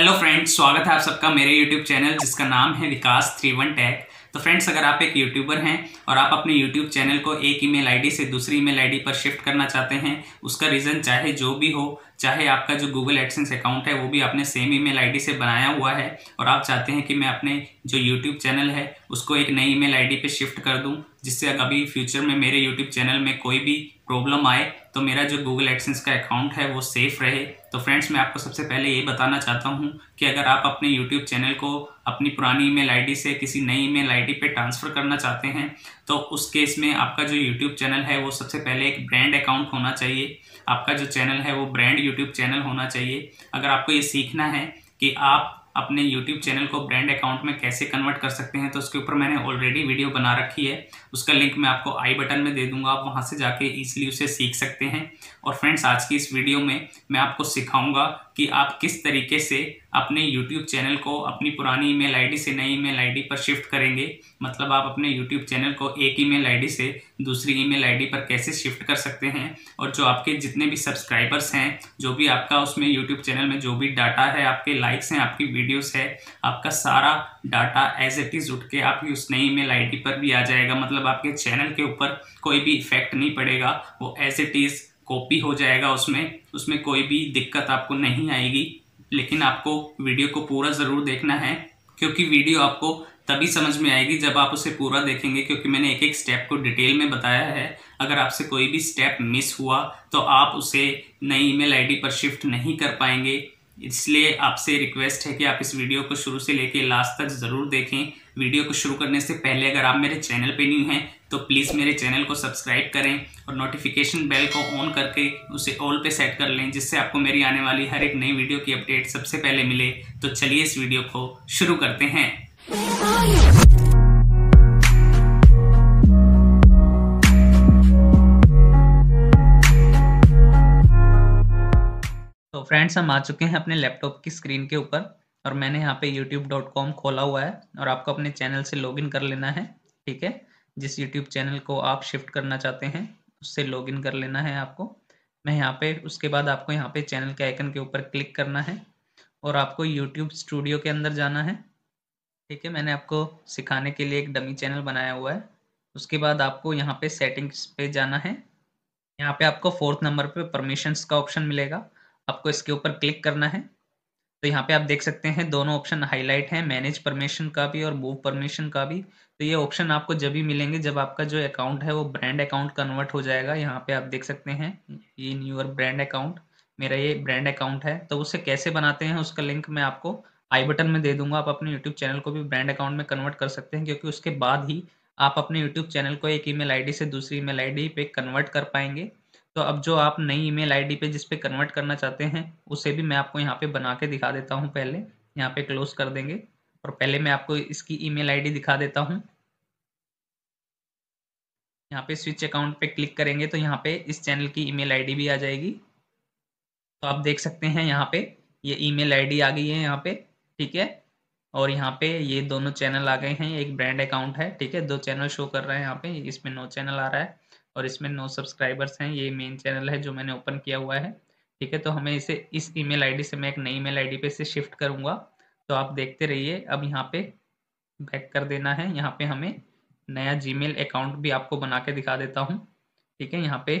hello friends स्वागत है आप सबका मेरे यूट्यूब चैनल जिसका नाम है विकास थ्री वन टैग तो फ्रेंड्स अगर आप एक यूट्यूबर हैं और आप अपने यूट्यूब चैनल को एक ईमेल आईडी से दूसरी ईमेल आईडी पर शिफ्ट करना चाहते हैं उसका रीज़न चाहे जो भी हो चाहे आपका जो गूगल एडसेंस अकाउंट है वो भी आपने सेम ईमेल आईडी से बनाया हुआ है और आप चाहते हैं कि मैं अपने जो यूट्यूब चैनल है उसको एक नई ईमेल आईडी पे शिफ्ट कर दूं जिससे अभी फ्यूचर में मेरे यूट्यूब चैनल में कोई भी प्रॉब्लम आए तो मेरा जो गूगल एडसेंस का अकाउंट है वो सेफ़ रहे तो फ्रेंड्स मैं आपको सबसे पहले ये बताना चाहता हूँ कि अगर आप अपने यूट्यूब चैनल को अपनी पुरानी ईमेल आईडी से किसी नई ईमेल आईडी पे ट्रांसफ़र करना चाहते हैं तो उस केस में आपका जो यूट्यूब चैनल है वो सबसे पहले एक ब्रांड अकाउंट होना चाहिए आपका जो चैनल है वो ब्रांड यूट्यूब चैनल होना चाहिए अगर आपको ये सीखना है कि आप अपने YouTube चैनल को ब्रांड अकाउंट में कैसे कन्वर्ट कर सकते हैं तो उसके ऊपर मैंने ऑलरेडी वीडियो बना रखी है उसका लिंक मैं आपको आई बटन में दे दूंगा आप वहां से जाके ईजिली उसे सीख सकते हैं और फ्रेंड्स आज की इस वीडियो में मैं आपको सिखाऊंगा कि आप किस तरीके से अपने YouTube चैनल को अपनी पुरानी ईमेल आईडी से नई ईमेल आईडी पर शिफ्ट करेंगे मतलब आप अपने YouTube चैनल को एक ईमेल आईडी से दूसरी ईमेल आईडी पर कैसे शिफ्ट कर सकते हैं और जो आपके जितने भी सब्सक्राइबर्स हैं जो भी आपका उसमें YouTube चैनल में जो भी डाटा है आपके लाइक्स हैं आपकी वीडियोज़ है आपका सारा डाटा एज इट इज़ उठ के आपकी उस नई ईमेल आई पर भी आ जाएगा मतलब आपके चैनल के ऊपर कोई भी इफेक्ट नहीं पड़ेगा वो एज इट इज़ कॉपी हो जाएगा उसमें उसमें कोई भी दिक्कत आपको नहीं आएगी लेकिन आपको वीडियो को पूरा ज़रूर देखना है क्योंकि वीडियो आपको तभी समझ में आएगी जब आप उसे पूरा देखेंगे क्योंकि मैंने एक एक स्टेप को डिटेल में बताया है अगर आपसे कोई भी स्टेप मिस हुआ तो आप उसे नई ईमेल आईडी पर शिफ्ट नहीं कर पाएंगे इसलिए आपसे रिक्वेस्ट है कि आप इस वीडियो को शुरू से लेकर लास्ट तक ज़रूर देखें वीडियो को शुरू करने से पहले अगर आप मेरे चैनल पे न्यू हैं तो प्लीज़ मेरे चैनल को सब्सक्राइब करें और नोटिफिकेशन बेल को ऑन करके उसे ऑल पे सेट कर लें जिससे आपको मेरी आने वाली हर एक नई वीडियो की अपडेट सबसे पहले मिले तो चलिए इस वीडियो को शुरू करते हैं फ्रेंड्स हम आ चुके हैं अपने लैपटॉप की स्क्रीन के ऊपर और मैंने यहाँ पे youtube.com खोला हुआ है और आपको अपने चैनल से लॉगिन कर लेना है ठीक है जिस यूट्यूब चैनल को आप शिफ्ट करना चाहते हैं उससे लॉगिन कर लेना है आपको मैं यहाँ पे उसके बाद आपको यहाँ पे चैनल के आइकन के ऊपर क्लिक करना है और आपको यूट्यूब स्टूडियो के अंदर जाना है ठीक है मैंने आपको सिखाने के लिए एक डमी चैनल बनाया हुआ है उसके बाद आपको यहाँ पे सेटिंग्स पे जाना है यहाँ पे आपको फोर्थ नंबर पे परमिशंस का ऑप्शन मिलेगा आपको इसके ऊपर क्लिक करना है तो यहाँ पे आप देख सकते हैं दोनों ऑप्शन हाईलाइट हैं मैनेज परमिशन का भी और मूव परमिशन का भी तो ये ऑप्शन आपको जब भी मिलेंगे जब आपका जो अकाउंट है वो ब्रांड अकाउंट कन्वर्ट हो जाएगा यहाँ पे आप देख सकते हैं ये न्यूअर ब्रांड अकाउंट मेरा ये ब्रांड अकाउंट है तो उसे कैसे बनाते हैं उसका लिंक मैं आपको आई बटन में दे दूंगा आप अपने यूट्यूब चैनल को भी ब्रांड अकाउंट में कन्वर्ट कर सकते हैं क्योंकि उसके बाद ही आप अपने यूट्यूब चैनल को एक ईमेल मेल से दूसरी ई मेल पे कन्वर्ट कर पाएंगे तो अब जो आप नई ईमेल आईडी पे जिस पे कन्वर्ट करना चाहते हैं उसे भी मैं आपको यहाँ पे बना के दिखा देता हूँ पहले यहाँ पे क्लोज कर देंगे और पहले मैं आपको इसकी ईमेल आईडी दिखा देता हूँ यहाँ पे स्विच अकाउंट पे क्लिक करेंगे तो यहाँ पे इस चैनल की ई मेल भी आ जाएगी तो आप देख सकते हैं यहाँ पे ये ई मेल आ गई है यहाँ पे ठीक है और यहाँ पे ये दोनों चैनल आ गए हैं एक ब्रांड अकाउंट है ठीक है दो चैनल शो कर रहे हैं यहाँ पे इसमें नो चैनल आ रहा है और इसमें नो सब्सक्राइबर्स हैं ये मेन चैनल है जो मैंने ओपन किया हुआ है ठीक है तो हमें इसे इस ईमेल आईडी से मैं एक नई ईमेल आईडी पे इसे शिफ्ट करूंगा तो आप देखते रहिए अब यहाँ पे बैक कर देना है यहाँ पे हमें नया जीमेल अकाउंट भी आपको बना के दिखा देता हूँ ठीक है यहाँ पे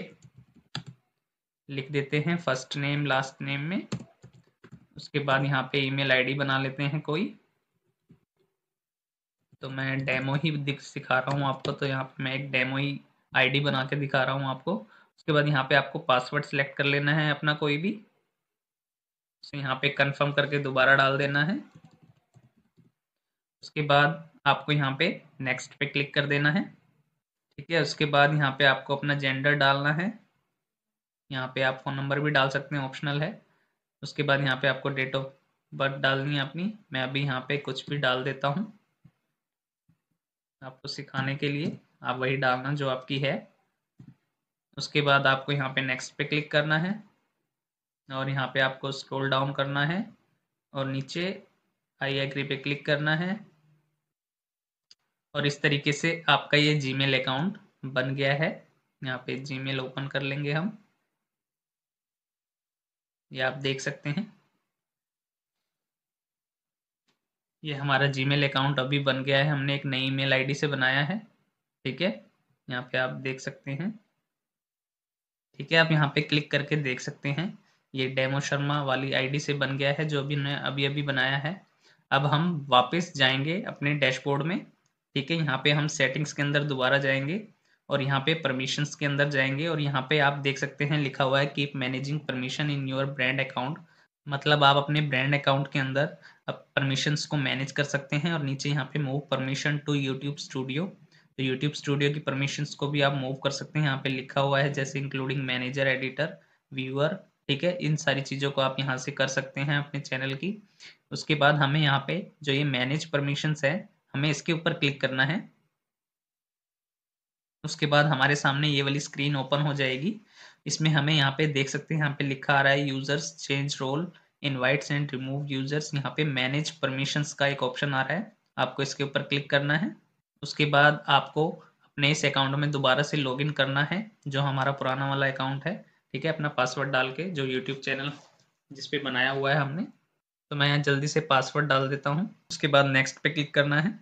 लिख देते हैं फर्स्ट नेम लास्ट नेम में उसके बाद यहाँ पे ईमेल आईडी बना लेते हैं कोई तो मैं डेमो ही दिख सिखा रहा हूँ आपको तो यहाँ पे मैं एक डेमो ही आईडी बना के दिखा रहा हूँ आपको उसके बाद यहाँ पे आपको पासवर्ड सिलेक्ट कर लेना है अपना कोई भी तो यहाँ पे कंफर्म करके दोबारा डाल देना है उसके बाद आपको यहाँ पे नेक्स्ट पे क्लिक कर देना है ठीक है उसके बाद यहाँ पे आपको अपना जेंडर डालना है यहाँ पे आप फोन नंबर भी डाल सकते हैं ऑप्शनल है उसके बाद यहाँ पे आपको डेट ऑफ बर्थ डालनी है अपनी मैं अभी यहाँ पे कुछ भी डाल देता हूँ आपको सिखाने के लिए आप वही डालना जो आपकी है उसके बाद आपको यहाँ पे नेक्स्ट पे क्लिक करना है और यहाँ पे आपको स्क्रॉल डाउन करना है और नीचे आई एग्री पे क्लिक करना है और इस तरीके से आपका ये जीमेल अकाउंट बन गया है यहाँ पे जीमेल ओपन कर लेंगे हम ये आप देख सकते हैं ये हमारा जीमेल अकाउंट अभी बन गया है हमने एक नई ईमेल आईडी से बनाया है ठीक है यहाँ पे आप देख सकते हैं ठीक है आप यहाँ पे क्लिक करके देख सकते हैं ये डेमो शर्मा वाली आईडी से बन गया है जो अभी ने अभी अभी बनाया है अब हम वापस जाएंगे अपने डैशबोर्ड में ठीक है यहाँ पे हम सेटिंग्स के अंदर दोबारा जाएंगे और यहाँ पे परमिशंस के अंदर जाएंगे और यहाँ पे आप देख सकते हैं लिखा हुआ है keep managing permission in your brand account मतलब आप अपने ब्रांड अकाउंट के अंदर परमिशंस को मैनेज कर सकते हैं और नीचे यहाँ पे move permission to YouTube studio तो यूट्यूब स्टूडियो की परमिशन को भी आप मूव कर सकते हैं यहाँ पे लिखा हुआ है जैसे इंक्लूडिंग मैनेजर एडिटर व्यूअर ठीक है इन सारी चीज़ों को आप यहाँ से कर सकते हैं अपने चैनल की उसके बाद हमें यहाँ पे जो ये मैनेज परमिशन है हमें इसके ऊपर क्लिक करना है उसके बाद हमारे सामने ये वाली स्क्रीन ओपन हो जाएगी इसमें हमें यहाँ पे देख सकते हैं यहाँ पे लिखा आ रहा है users change role invites and remove users यहाँ पे मैनेज परमिशंस का एक ऑप्शन आ रहा है आपको इसके ऊपर क्लिक करना है उसके बाद आपको अपने इस अकाउंट में दोबारा से लॉगिन करना है जो हमारा पुराना वाला अकाउंट है ठीक है अपना पासवर्ड डाल के जो यूट्यूब चैनल जिसपे बनाया हुआ है हमने तो मैं यहाँ जल्दी से पासवर्ड डाल देता हूँ उसके बाद नेक्स्ट पे क्लिक करना है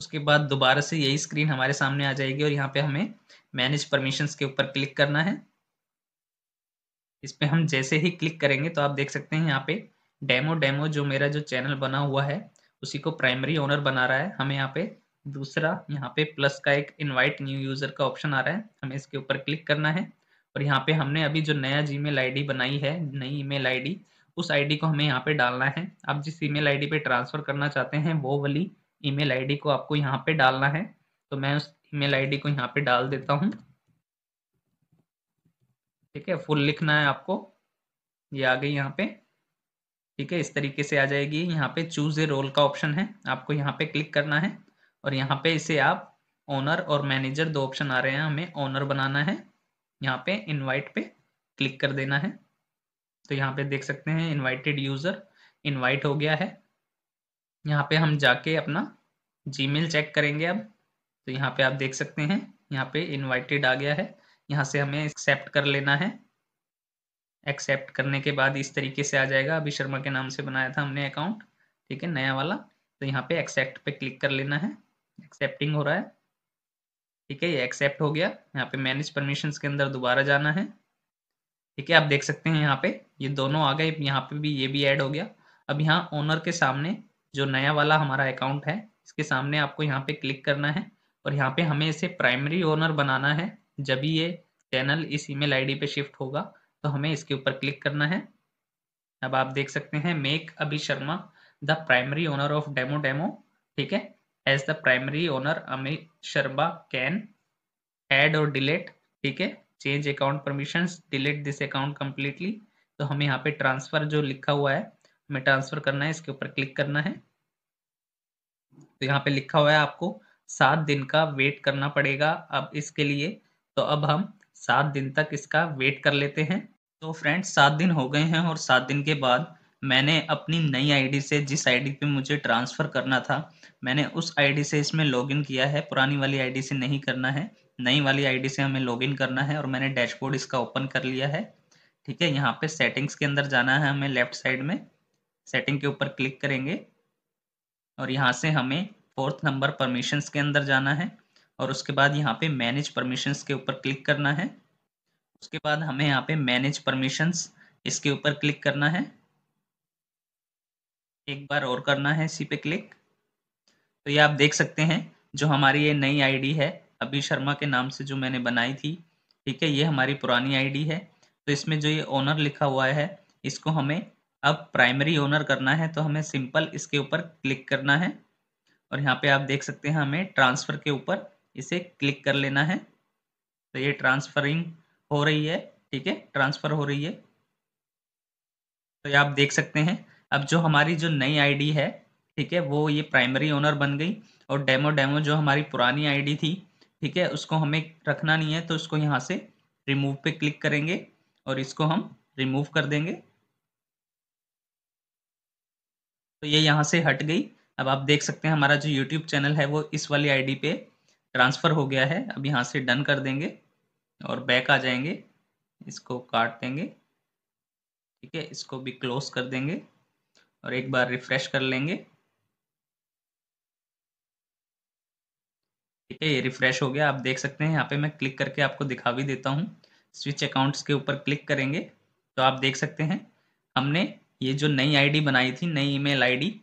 उसके बाद दोबारा से यही स्क्रीन हमारे सामने आ जाएगी और यहाँ पे हमें मैनेज परमिशंस के ऊपर क्लिक करना है इस पर हम जैसे ही क्लिक करेंगे तो आप देख सकते हैं यहाँ पे डेमो डेमो जो मेरा जो चैनल बना हुआ है उसी को प्राइमरी ओनर बना रहा है हमें यहाँ पे दूसरा यहाँ पे प्लस का एक इनवाइट न्यू यूजर का ऑप्शन आ रहा है हमें इसके ऊपर क्लिक करना है और यहाँ पे हमने अभी जो नया जीमेल आईडी बनाई है नई ईमेल आईडी उस आईडी को हमें यहाँ पे डालना है आप जिस ईमेल आईडी पे ट्रांसफर करना चाहते हैं वो वाली ईमेल आईडी को आपको यहाँ पे डालना है तो मैं उस ईमेल आईडी को यहाँ पे डाल देता हूँ ठीक है फुल लिखना है आपको ये आ गई यहाँ पे ठीक है इस तरीके से आ जाएगी यहाँ पे चूज ए रोल का ऑप्शन है आपको यहाँ पे क्लिक करना है और यहाँ पे इसे आप ओनर और मैनेजर दो ऑप्शन आ रहे हैं हमें ओनर बनाना है यहाँ पे इनवाइट पे क्लिक कर देना है तो यहाँ पे देख सकते हैं इनवाइटेड यूजर इनवाइट हो गया है यहाँ पे हम जाके अपना जीमेल चेक करेंगे अब तो यहाँ पे आप देख सकते हैं यहाँ पे इनवाइटेड आ गया है यहाँ से हमें एक्सेप्ट कर लेना है एक्सेप्ट करने के बाद इस तरीके से आ जाएगा अभी शर्मा के नाम से बनाया था हमने अकाउंट ठीक है नया वाला तो यहाँ पे एक्सेप्ट पे क्लिक कर लेना है एक्सेप्टिंग हो रहा है ठीक है ये एक्सेप्ट हो गया यहाँ पे मैनेज परमिशन के अंदर दोबारा जाना है ठीक है आप देख सकते हैं यहाँ पे ये दोनों आ गए यहाँ पे भी ये भी ऐड हो गया अब यहाँ ओनर के सामने जो नया वाला हमारा अकाउंट है इसके सामने आपको यहाँ पे क्लिक करना है और यहाँ पे हमें इसे प्राइमरी ओनर बनाना है जब ये चैनल इस ईमेल आईडी पे शिफ्ट होगा तो हमें इसके ऊपर क्लिक करना है अब आप देख सकते हैं make Abhi Sharma the primary owner of demo demo ठीक है as the primary owner Amit Sharma can add or delete ठीक है change account permission delete this account completely तो हमें यहाँ पे ट्रांसफर जो लिखा हुआ है हमें ट्रांसफर करना है इसके ऊपर क्लिक करना है तो यहाँ पे लिखा हुआ है आपको सात दिन का वेट करना पड़ेगा अब इसके लिए तो अब हम सात दिन तक इसका वेट कर लेते हैं तो फ्रेंड्स सात दिन हो गए हैं और सात दिन के बाद मैंने अपनी नई आईडी से जिस आईडी पे मुझे ट्रांसफ़र करना था मैंने उस आईडी से इसमें लॉगिन किया है पुरानी वाली आईडी से नहीं करना है नई वाली आईडी से हमें लॉगिन करना है और मैंने डैशबोर्ड इसका ओपन कर लिया है ठीक है यहाँ पे सेटिंग्स के अंदर जाना है हमें लेफ्ट साइड में सेटिंग के ऊपर क्लिक करेंगे और यहाँ से हमें फोर्थ नंबर परमिशंस के अंदर जाना है और उसके बाद यहाँ पे मैनेज परमिशंस के ऊपर क्लिक करना है उसके बाद हमें यहाँ पे मैनेज परमिशंस इसके ऊपर क्लिक करना है एक बार और करना है इसी पे क्लिक तो ये आप देख सकते हैं जो हमारी ये नई आईडी है अभी शर्मा के नाम से जो मैंने बनाई थी ठीक है ये हमारी पुरानी आईडी है तो इसमें जो ये ओनर लिखा हुआ है इसको हमें अब प्राइमरी ओनर करना है तो हमें सिंपल इसके ऊपर क्लिक करना है और यहाँ पे आप देख सकते हैं हमें ट्रांसफ़र के ऊपर इसे क्लिक कर लेना है तो ये ट्रांसफरिंग हो रही है ठीक है ट्रांसफर हो रही है तो ये आप देख सकते हैं अब जो हमारी जो नई आईडी है ठीक है वो ये प्राइमरी ओनर बन गई और डेमो डेमो जो हमारी पुरानी आईडी थी ठीक है उसको हमें रखना नहीं है तो उसको यहाँ से रिमूव पे क्लिक करेंगे और इसको हम रिमूव कर देंगे तो ये यहाँ से हट गई अब आप देख सकते हैं हमारा जो यूट्यूब चैनल है वो इस वाली आई पे ट्रांसफ़र हो गया है अब यहाँ से डन कर देंगे और बैक आ जाएंगे इसको काट देंगे ठीक है इसको भी क्लोज कर देंगे और एक बार रिफ्रेश कर लेंगे ठीक है ये रिफ्रेश हो गया आप देख सकते हैं यहाँ पे मैं क्लिक करके आपको दिखा भी देता हूँ स्विच अकाउंट्स के ऊपर क्लिक करेंगे तो आप देख सकते हैं हमने ये जो नई आईडी बनाई थी नई ईमेल आईडी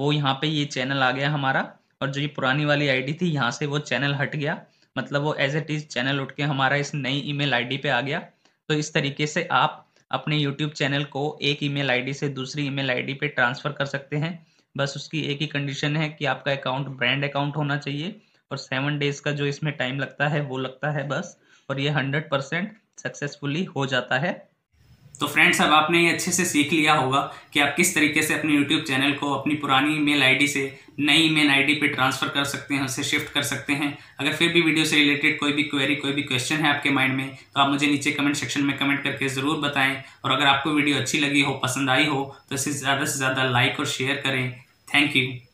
वो यहाँ पे ये चैनल आ गया हमारा और जो ये पुरानी वाली आईडी थी यहाँ से वो चैनल हट गया मतलब वो एज इट इज चैनल उठ के हमारा इस नई ईमेल आईडी पे आ गया तो इस तरीके से आप अपने यूट्यूब चैनल को एक ईमेल आईडी से दूसरी ईमेल आईडी पे ट्रांसफ़र कर सकते हैं बस उसकी एक ही कंडीशन है कि आपका अकाउंट ब्रांड अकाउंट होना चाहिए और सेवन डेज का जो इसमें टाइम लगता है वो लगता है बस और ये हंड्रेड परसेंट सक्सेसफुली हो जाता है तो फ्रेंड्स अब आपने ये अच्छे से सीख लिया होगा कि आप किस तरीके से अपने यूट्यूब चैनल को अपनी पुरानी ईमेल आईडी से नई ईमेल आईडी पे ट्रांसफ़र कर सकते हैं उसे शिफ्ट कर सकते हैं अगर फिर भी वीडियो से रिलेटेड कोई भी क्वेरी कोई भी क्वेश्चन है आपके माइंड में तो आप मुझे नीचे कमेंट सेक्शन में कमेंट करके ज़रूर बताएँ और अगर आपको वीडियो अच्छी लगी हो पसंद आई हो तो इसे ज़्यादा से ज़्यादा लाइक और शेयर करें थैंक यू